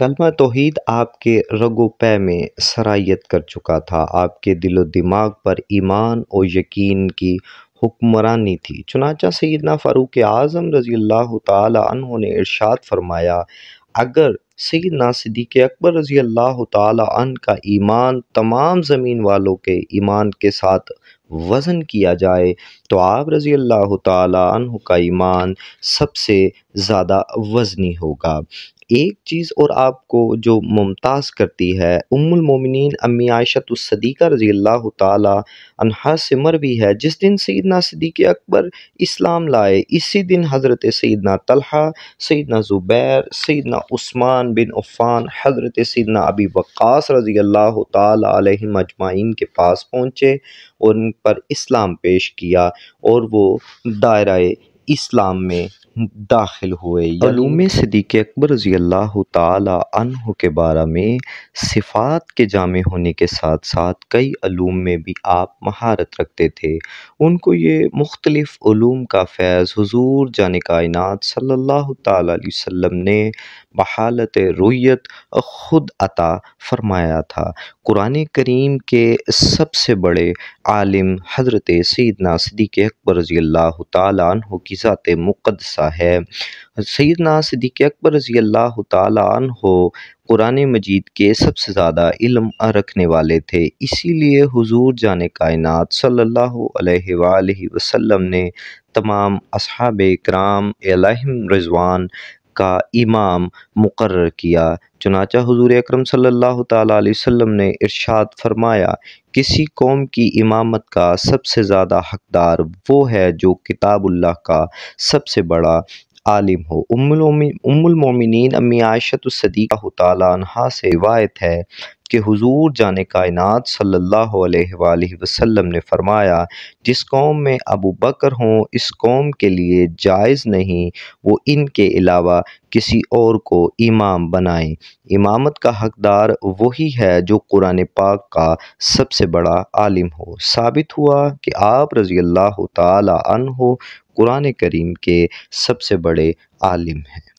कलमा तोहद आपके रगो पै में सरायत कर चुका था आपके दिलो दिमाग पर ईमान और यकीन की हुक्मरानी थी चुनाचा सैदना फ़ारूक आज़म रज़ी अल्लाह तहों ने इरशाद फरमाया अगर ना सिद्दीक अकबर रज़ी अल्लाह तन का ईमान तमाम ज़मीन वालों के ईमान के साथ वज़न किया जाए तो आप रज़ी अल्लाह तन का ईमान सबसे ज़्यादा वज़नी होगा एक चीज़ और आपको जो मुमताज़ करती है उम्मुल मोमिनीन अम्मी सदीक़ा रज़ी अल्लाह तहा सिमर भी है जिस दिन सैदना सदीक़ अकबर इस्लाम लाए इसी दिन हज़रत सैदना तलहा सैदना ज़ुबैर सैदना उस्मान बिन उफ़ान हज़रत सैदना अबी वक़ास रज़ी अल्लाह तजमाइन के पास पहुँचे और उन पर इस्लाम पेश किया और वो दायरा इस्लाम में दाखिल हुए ूम सदीक अकबर रज़ी अल्लाह तह के बारे में सिफ़ात के जामे होने के साथ साथ कई अलूम में भी आप महारत रखते थे उनको ये मुख्तलिफ़ूम का फैज़ हजूर जान कायनत सल्लल्लाहु अलैहि वसल्लम ने बहालत रोयत ख़ुद अता फ़रमाया था कुरान करीम के सबसे बड़े आलिम हज़रत सैदना सदीक अकबर रज़ी अल्लाह तु की ज़ात मुक़दसा है सैदना सदीक अकबर रज़ी अल्लाह हो कुरान मजीद के सबसे ज़्यादा इलम रखने वाले थे इसीलिए हजूर जान कायन सल्ला वसम ने तमाम असहाब कराम रजवान का इमाम मुकर किया चुनाचा हजूर अक्रम सल्लल्लाहु ने इरशाद फरमाया किसी कौम की इमामत का सबसे ज़्यादा हकदार वो है जो किताबुल्ला का सबसे बड़ा आलिम हो उमिन उम्मुल मोमिनीन अम्मी आयशत सदीक़ा से रिवायत है कि हुजूर जान कायनात सल्लल्लाहु अलैहि वसल्लम ने फरमाया जिस कौम में अबू बकर हों इस कौम के लिए जायज़ नहीं वो इनके अलावा किसी और को इमाम बनाए इमामत का हकदार वही है जो कुरान पाक का सबसे बड़ा आलिम हो साबित हुआ कि आप रज़ी अल्लाह तन हो कुरान करीम के सबसे बड़े आलिम हैं